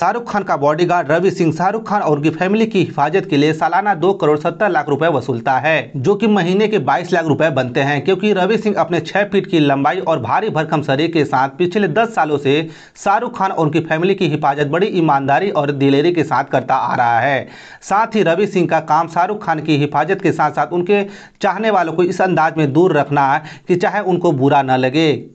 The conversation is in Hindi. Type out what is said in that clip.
शाहरुख खान का बॉडीगार्ड रवि सिंह शाहरुख खान और उनकी फैमिली की हिफाजत के लिए सालाना दो करोड़ सत्तर लाख रुपए वसूलता है जो कि महीने के 22 लाख रुपए बनते हैं क्योंकि रवि सिंह अपने 6 फीट की लंबाई और भारी भरकम शरीर के साथ पिछले 10 सालों से शाहरुख खान और उनकी फैमिली की हिफाजत बड़ी ईमानदारी और दिलेरी के साथ करता आ रहा है साथ ही रवि सिंह का काम शाहरुख खान की हिफाजत के साथ साथ उनके चाहने वालों को इस अंदाज में दूर रखना है कि चाहे उनको बुरा न लगे